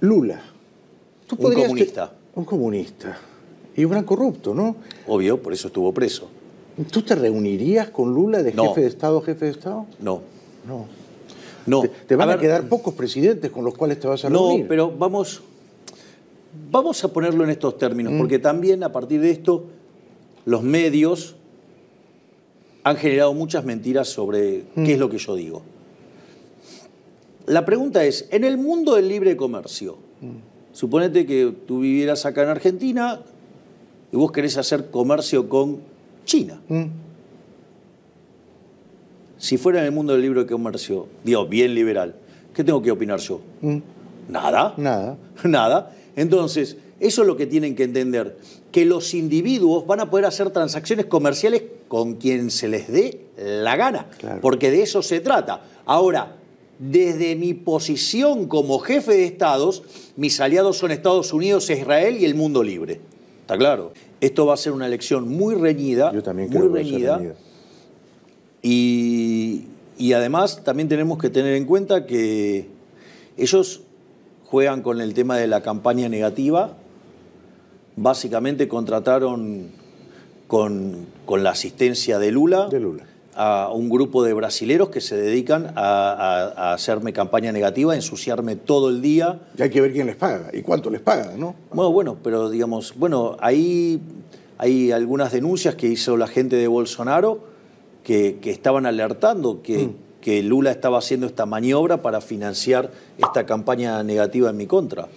Lula. un comunista. un comunista. Y un gran corrupto, ¿no? Obvio, por eso estuvo preso. ¿Tú te reunirías con Lula de jefe de Estado a jefe de Estado? No. No. No. Te, van a, quedar pocos presidentes con los cuales te vas a reunir. No, pero vamos, vamos a ponerlo en estos términos, mm. porque también a partir de esto los medios han generado muchas mentiras sobre qué mm. es lo que yo digo. La pregunta es, en el mundo del libre comercio, suponete que tú vivieras acá en Argentina y vos querés hacer comercio con China. Mm. Si fuera en el mundo del libre comercio, Dios, bien liberal, ¿qué tengo que opinar yo? Mm. Nada. Nada. Nada. Entonces, eso es lo que tienen que entender, que los individuos van a poder hacer transacciones comerciales con quien se les dé la gana, porque de eso se trata. Ahora, desde mi posición como jefe de estados, mis aliados son Estados Unidos, Israel y el mundo libre. ¿Está claro? Esto va a ser una elección muy reñida. Yo también creo muy reñida. reñida. Y, además también tenemos que tener en cuenta que ellos juegan con el tema de la campaña negativa. Básicamente contrataron con, con la asistencia de Lula. De Lula a un grupo de brasileros que se dedican a, hacerme campaña negativa, ensuciarme todo el día. Y hay que ver quién les paga y cuánto les paga, ¿no? Bueno, bueno, pero digamos, bueno, ahí hay algunas denuncias que hizo la gente de Bolsonaro que, estaban alertando que, mm. que Lula estaba haciendo esta maniobra para financiar esta campaña negativa en mi contra.